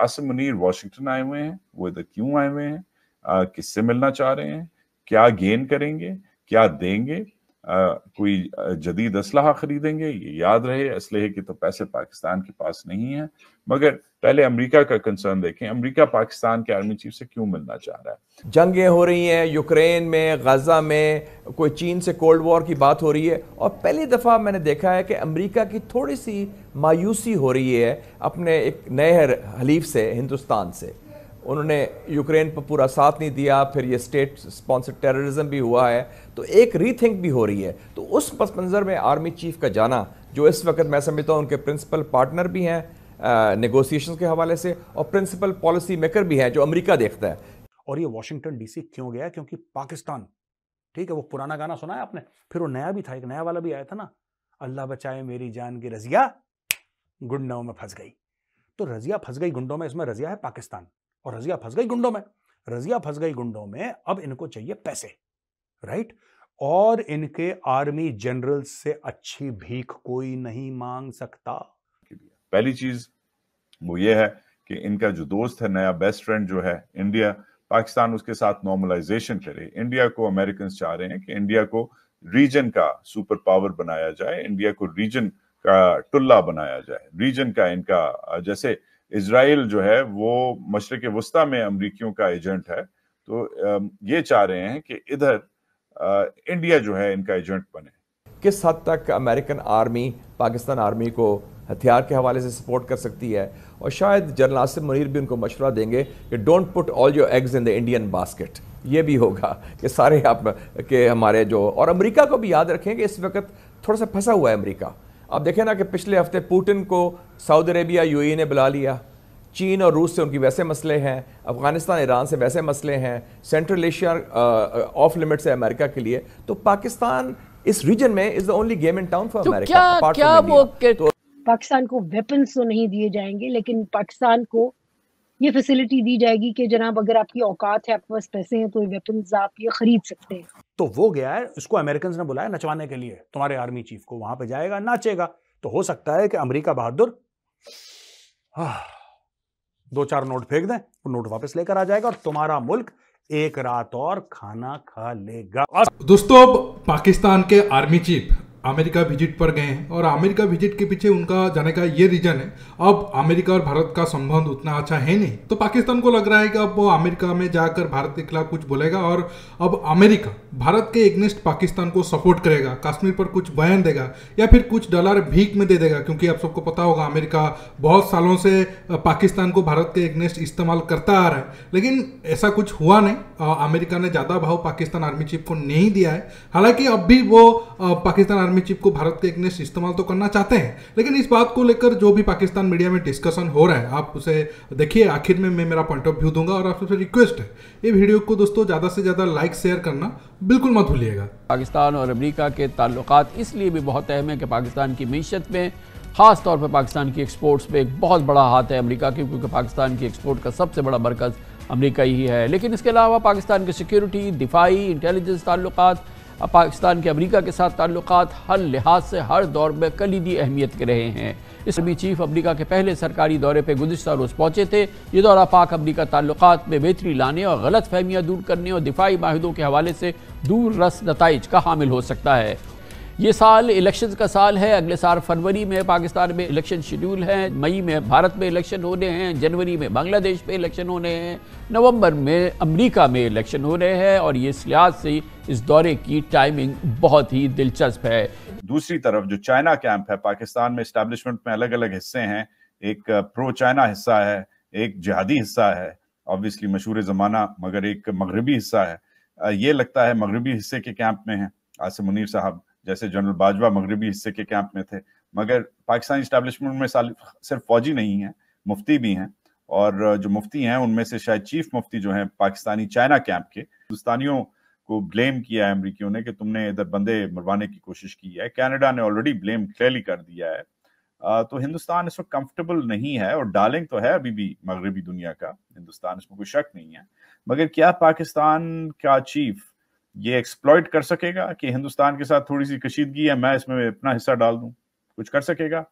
Asim Munir Washington आए हुए हैं वो इधर क्यों आए हुए हैं किससे मिलना चाह रहे हैं क्या गेन करेंगे क्या देंगे कोई जदीद असलाह खरीदेंगे ये याद रहे असलहे के तो पैसे पाकिस्तान के पास नहीं है मगर पहले अमेरिका का कंसर्न देखें अमेरिका पाकिस्तान के आर्मी चीफ से क्यों मिलना चाह रहा है जंगें हो रही हैं यूक्रेन में गजा में कोई चीन से कोल्ड वॉर की बात हो रही है और पहली दफ़ा मैंने देखा है कि अमेरिका की थोड़ी सी मायूसी हो रही है अपने एक नए हलीफ से हिंदुस्तान से उन्होंने यूक्रेन पर पूरा साथ नहीं दिया फिर ये स्टेट स्पॉन्सर्ड टेररिज्म भी हुआ है तो एक रीथिंक भी हो रही है तो उस पस मंज़र में आर्मी चीफ का जाना जो इस वक्त मैं समझता हूँ उनके प्रिंसिपल पार्टनर भी हैं नेगोशिएशन के हवाले से और प्रिंसिपल पॉलिसी मेकर भी हैं जो अमरीका देखता है और ये वाशिंगटन डी क्यों गया क्योंकि पाकिस्तान ठीक है वो पुराना गाना सुना है आपने फिर वो नया भी था एक नया वाला भी आया था ना अल्लाह बचाए मेरी जान की रजिया गुंडों में फंस गई तो रजिया फंस गई गुंडों में इसमें रजिया है पाकिस्तान और रजिया फंस गई गुंडों में रजिया फंस गई गुंडों में अब इनको चाहिए पैसे राइट और इनके आर्मी जनरल से अच्छी भीख कोई नहीं मांग सकता पहली चीज वो ये है कि इनका जो दोस्त है नया बेस्ट फ्रेंड जो है इंडिया पाकिस्तान उसके साथ नॉर्मलाइजेशन करे इंडिया को अमेरिकन चाह रहे हैं कि इंडिया को रीजन का सुपर पावर बनाया जाए इंडिया को रीजन का टुल्ला बनाया जाए रीजन का इनका जैसे इसराइल जो है वो मशरक वस्ती में अमरीकियों का एजेंट है तो ये चाह रहे हैं कि इधर इंडिया जो है इनका एजेंट बने किस हद तक अमेरिकन आर्मी पाकिस्तान आर्मी को हथियार के हवाले से सपोर्ट कर सकती है और शायद जनरल आसिफ मनीर भी उनको मशवरा देंगे कि don't put all your eggs in the Indian basket ये भी होगा कि सारे आप के हमारे जो और अमेरिका को भी याद रखें कि इस वक्त थोड़ा सा फंसा हुआ है अमेरिका अब देखें ना कि पिछले हफ्ते पुटिन को सऊदी अरेबिया यू ने बुला लिया चीन और रूस से उनकी वैसे मसले हैं अफ़गानिस्तान ईरान से वैसे मसले हैं सेंट्रल एशिया ऑफ लिमिट्स है अमेरिका के लिए तो पाकिस्तान इस रीजन में is the only game in town for America Pakistan को वेपन्स तो नहीं दिए जाएंगे लेकिन पाकिस्तान को ये फैसिलिटी दी जाएगी कि जनाब अगर आपकी औकात है आपके पास पैसे हैं तो वेपन आप ये खरीद सकते हैं तो वो गया है उसको अमेरिकन ने बुलाया नचवाने के लिए तुम्हारे आर्मी चीफ को वहां पर जाएगा नाचेगा तो हो सकता है कि अमरीका बहादुर दो चार नोट फेंक दें वो नोट वापस लेकर आ जाएगा और तुम्हारा मुल्क एक रात और खाना खा लेगा दोस्तों अब पाकिस्तान के आर्मी चीफ अमेरिका विजिट पर गए हैं और अमेरिका विजिट के पीछे उनका जाने का ये रीजन है अब अमेरिका और भारत का संबंध उतना अच्छा है नहीं तो पाकिस्तान को लग रहा है कि अब वो अमेरिका में जाकर भारत के खिलाफ कुछ बोलेगा और अब अमेरिका भारत के एग्नेस्ट पाकिस्तान को सपोर्ट करेगा कश्मीर पर कुछ बयान देगा या फिर कुछ डॉलर भीख में दे देगा क्योंकि आप सबको पता होगा अमेरिका बहुत सालों से पाकिस्तान को भारत के एग्नेस्ट इस्तेमाल करता आ रहा है लेकिन ऐसा कुछ हुआ नहीं अमेरिका ने ज़्यादा भाव पाकिस्तान आर्मी चीफ को नहीं दिया है हालांकि अब भी वो पाकिस्तान మే చిప్ కో భారత్ కే ఎగ్నిసి సిస్టమల్ తో కర్నా చాహతే హే లేకిన్ ఇస్ బాత్ కో లేకర్ జో బి పాకిస్తాన్ మీడియా మే డిస్కషన్ హో రహా హే ఆప్ use దేఖియే ఆఖిర్ మే మే మేరా పాయింట్ ఆఫ్ వ్యూ దేంగా ఔర్ ఆప్ స రిక్వెస్ట్ హే ఈ వీడియో కో దోస్తో జదా సే జదా లైక్ షేర్ కర్నా బిల్కుల్ మత్ భులియేగా పాకిస్తాన్ ఔర్ అమెరికా కే తాలూकात ఇస్లియే బి బహుత్ అహమే కే పాకిస్తాన్ కి మైష్త్ మే ఖాస్ తౌర్ పర్ పాకిస్తాన్ కి ఎక్స్‌పోర్ట్స్ మే బహుత్ బడా హాత్ హై అమెరికా కి క్యుకి పాకిస్తాన్ కి ఎక్స్‌పోర్ట్ కా సబ్ సే బడా బర్కర్స్ అమెరికా హి హై లేకిన్ ఇస్ కే అలవా పాకిస్తాన్ కే సెక్యూరిటీ డిఫై ఇంటెలిజెన్స్ తాలూकात पाकिस्तान के अमरीका के साथ ताल्लुक हर लिहाज से हर दौर में कलीदी अहमियत के रहे हैं इस भी चीफ अमरीका के पहले सरकारी दौरे पर गुजशत रोज़ पहुँचे थे ये दौरा पाक अमरीका ताल्लुक में बेहतरी लाने और गलत फहमियाँ दूर करने और दिफाई माहदों के हवाले से दूर रस नतज का हामिल हो सकता है ये साल इलेक्शन का साल है अगले साल फरवरी में पाकिस्तान में इलेक्शन शेड्यूल है मई में भारत में इलेक्शन होने हैं जनवरी में बांग्लादेश में इलेक्शन होने हैं नवंबर में अमेरिका में इलेक्शन हो रहे हैं और ये इस लिहाज से इस दौरे की टाइमिंग बहुत ही दिलचस्प है दूसरी तरफ जो चाइना कैंप है पाकिस्तान में स्टैब्लिशमेंट में अलग अलग हिस्से हैं एक प्रो चाइना हिस्सा है एक जिहादी हिस्सा है ऑब्वियसली मशहूर ज़माना मगर एक मगरबी हिस्सा है ये लगता है मगरबी हिस्से के कैंप में है आसिम मुनीर साहब जैसे जनरल बाजवा मगरबी हिस्से के कैंप में थे मगर पाकिस्तान स्टैब्लिशमेंट में सिर्फ फौजी नहीं है मुफ्ती भी हैं और जो मुफ्ती हैं उनमें से शायद चीफ मुफ्ती जो हैं पाकिस्तानी चाइना कैंप के हिंदुस्तानियों को ब्लेम किया है अमरीकियों ने कि तुमने इधर बंदे मरवाने की कोशिश की है कैनेडा ने ऑलरेडी ब्लेम क्लियरली कर दिया है तो हिंदुस्तान इस वक्त कंफर्टेबल नहीं है और डार्लिंग तो है अभी भी मगरबी दुनिया का हिंदुस्तान इसमें कोई शक नहीं है मगर क्या पाकिस्तान का चीफ ये एक्सप्लॉयट कर सकेगा कि हिंदुस्तान के साथ थोड़ी सी कशीदगी है मैं इसमें अपना हिस्सा डाल दूं कुछ कर सकेगा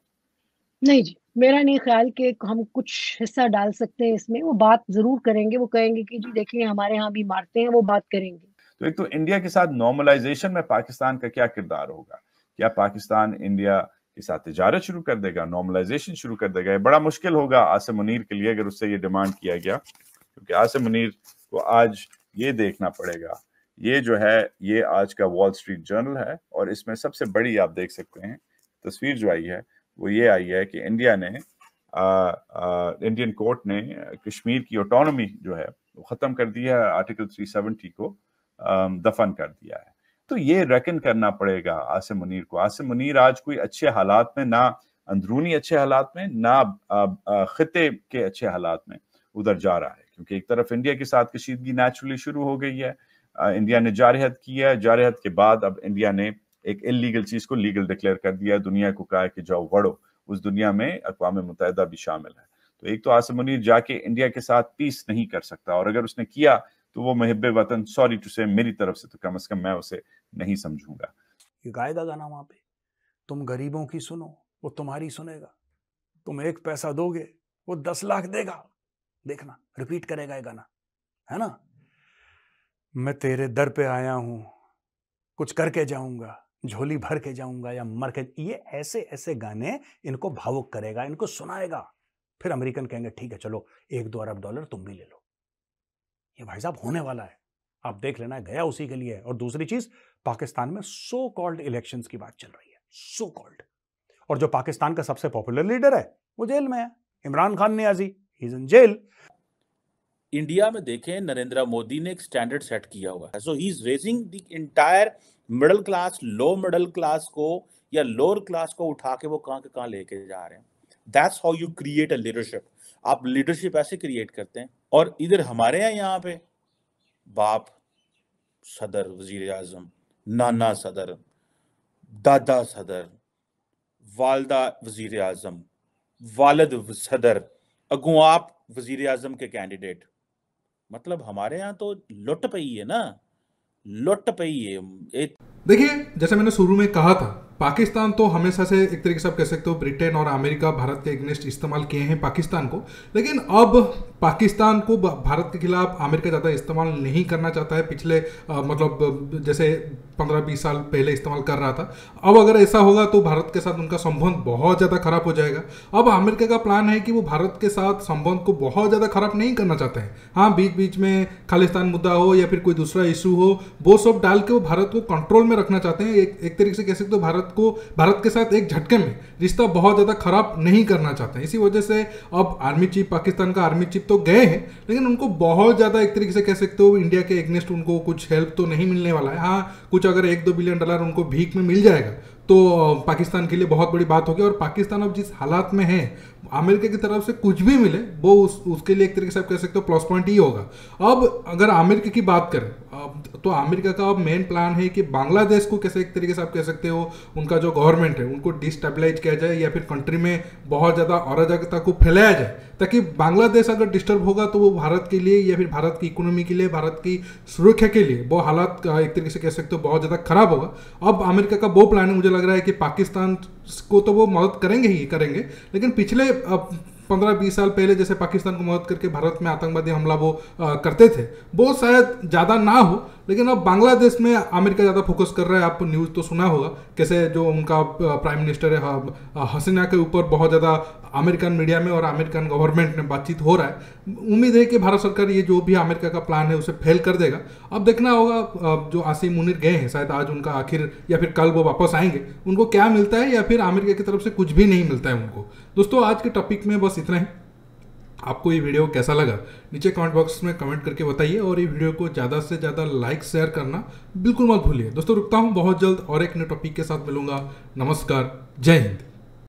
नहीं जी मेरा नहीं ख्याल कि हम कुछ हिस्सा डाल सकते हैं इसमें वो बात जरूर करेंगे वो कहेंगे कि जी देखिए हमारे यहाँ भी मारते हैं वो बात करेंगे तो एक तो इंडिया के साथ नॉर्मलाइजेशन में पाकिस्तान का क्या किरदार होगा क्या पाकिस्तान इंडिया के साथ तजारत शुरू कर देगा नॉर्मलाइजेशन शुरू कर देगा ये बड़ा मुश्किल होगा आसिम मुनीर के लिए अगर उससे ये डिमांड किया गया क्योंकि आसिम मुनीर को आज ये देखना पड़ेगा ये जो है ये आज का वॉल स्ट्रीट जर्नल है और इसमें सबसे बड़ी आप देख सकते हैं तस्वीर जो आई है वो ये आई है कि इंडिया ने आ, आ, इंडियन कोर्ट ने कश्मीर की ऑटोनॉमी जो है वो ख़त्म कर दिया है आर्टिकल 370 को आ, दफन कर दिया है तो ये रेकन करना पड़ेगा आसिम मुनीर को आसिम मुनीर आज कोई अच्छे हालात में ना अंदरूनी अच्छे हालात में ना खत्े के अच्छे हालात में उधर जा रहा है क्योंकि एक तरफ इंडिया के साथ कशीदगी नेचुरली शुरू हो गई है इंडिया ने जारहत किया जारहत के बाद अब इंडिया ने एक इलीगल चीज को लीगल डिक्लेयर कर दिया है दुनिया को कहा कि जाओ वड़ो उस दुनिया में अकवा मुतहदा भी शामिल है तो एक तो आसम मुनीर जाके इंडिया के साथ पीस नहीं कर सकता और अगर उसने किया तो वो महब वतन सॉरी टू से मेरी तरफ से तो कम अज कम मैं उसे नहीं समझूंगा ये गायदा गाना वहां पे तुम गरीबों की सुनो वो तुम्हारी सुनेगा तुम एक पैसा दोगे वो दस लाख देगा देखना रिपीट करेगा ये गाना है ना मैं तेरे दर पे आया हूं कुछ करके जाऊंगा झोली भर के जाऊंगा या मर के ये ऐसे ऐसे गाने इनको भावुक करेगा इनको सुनाएगा फिर अमेरिकन कहेंगे ठीक है चलो एक दो अरब डॉलर तुम भी ले लो ये भाई साहब होने वाला है आप देख लेना है गया उसी के लिए और दूसरी चीज पाकिस्तान में सो कॉल्ड इलेक्शन की बात चल रही है सो कॉल्ड और जो पाकिस्तान का सबसे पॉपुलर लीडर है वो जेल में है Imran Khan Niazi is in jail India में देखें नरेंद्र मोदी ने एक स्टैंडर्ड सेट किया हुआ है so he is raising the entire middle class low middle class को या लोअर क्लास को उठा के वो कहाँ के कहाँ लेके जा रहे हैं that's how you create a leadership आप लीडरशिप ऐसे क्रिएट करते हैं और इधर हमारे यहाँ यहाँ पे बाप सदर वजीर आजम नाना सदर दादा सदर वालदा वजीर आजम वालद सदर अगुआप वजीर आजम के कैंडिडेट मतलब हमारे यहाँ तो लुट पई है ना लुट पई है देखिए जैसे मैंने शुरू में कहा था पाकिस्तान तो हमेशा से एक तरीके से आप कह सकते हो ब्रिटेन और अमेरिका भारत के अगेंस्ट इस्तेमाल किए हैं पाकिस्तान को लेकिन अब पाकिस्तान को भारत के खिलाफ अमेरिका ज़्यादा इस्तेमाल नहीं करना चाहता है पिछले आ, मतलब जैसे पंद्रह बीस साल पहले इस्तेमाल कर रहा था अब अगर ऐसा होगा तो भारत के साथ उनका संबंध बहुत ज़्यादा खराब हो जाएगा अब अमेरिका का प्लान है कि वो भारत के साथ संबंध को बहुत ज़्यादा खराब नहीं करना चाहते हैं हाँ बीच बीच में खालिस्तान मुद्दा हो या फिर कोई दूसरा इशू हो वो सब डाल के वो भारत को कंट्रोल में रखना चाहते हैं एक, एक तरीके से कह सकते हो भारत भारत को भारत के साथ एक झटके में रिश्ता बहुत ज़्यादा खराब नहीं करना चाहते इसी वजह से अब आर्मी चीफ पाकिस्तान का आर्मी चीफ तो गए हैं लेकिन उनको बहुत ज़्यादा एक तरीके से कह सकते हो इंडिया के एग्नेस्ट उनको कुछ हेल्प तो नहीं मिलने वाला है हाँ कुछ अगर एक दो बिलियन डॉलर उनको भीख में मिल जाएगा तो पाकिस्तान के लिए बहुत बड़ी बात होगी और पाकिस्तान अब जिस हालात में है अमेरिका की तरफ से कुछ भी मिले वो उस उसके लिए एक तरीके से आप कह सकते हो प्लस पॉइंट ही होगा अब अगर अमेरिका की बात करें अब तो अमेरिका का अब मेन प्लान है कि बांग्लादेश को कैसे एक तरीके से आप कह सकते हो उनका जो गवर्नमेंट है उनको डिस्टेबलाइज किया जाए या फिर कंट्री में बहुत ज़्यादा अराजकता को फैलाया जाए ताकि बांग्लादेश अगर डिस्टर्ब होगा तो वो भारत के लिए या फिर भारत की इकोनॉमी के लिए भारत की सुरक्षा के लिए वो हालात एक तरीके से कह सकते हो बहुत ज़्यादा खराब होगा अब अमेरिका का वो प्लान है मुझे लग रहा है कि पाकिस्तान को तो वो मदद करेंगे ही करेंगे लेकिन पिछले पंद्रह बीस साल पहले जैसे पाकिस्तान को मदद करके भारत में आतंकवादी हमला वो आ, करते थे वो शायद ज़्यादा ना हो लेकिन अब बांग्लादेश में अमेरिका ज़्यादा फोकस कर रहा है आपको न्यूज़ तो सुना होगा कैसे जो उनका प्राइम मिनिस्टर है हसीना के ऊपर बहुत ज़्यादा अमेरिकन मीडिया में और अमेरिकन गवर्नमेंट में बातचीत हो रहा है उम्मीद है कि भारत सरकार ये जो भी अमेरिका का प्लान है उसे फेल कर देगा अब देखना होगा जो आसिम मुनिर गए हैं शायद आज उनका आखिर या फिर कल वो वापस आएंगे उनको क्या मिलता है या फिर अमेरिका की तरफ से कुछ भी नहीं मिलता है उनको दोस्तों आज के टॉपिक में बस इतना ही आपको ये वीडियो कैसा लगा नीचे कमेंट बॉक्स में कमेंट करके बताइए और ये वीडियो को ज़्यादा से ज़्यादा लाइक शेयर करना बिल्कुल मत भूलिए दोस्तों रुकता हूँ बहुत जल्द और एक नए टॉपिक के साथ मिलूंगा नमस्कार जय हिंद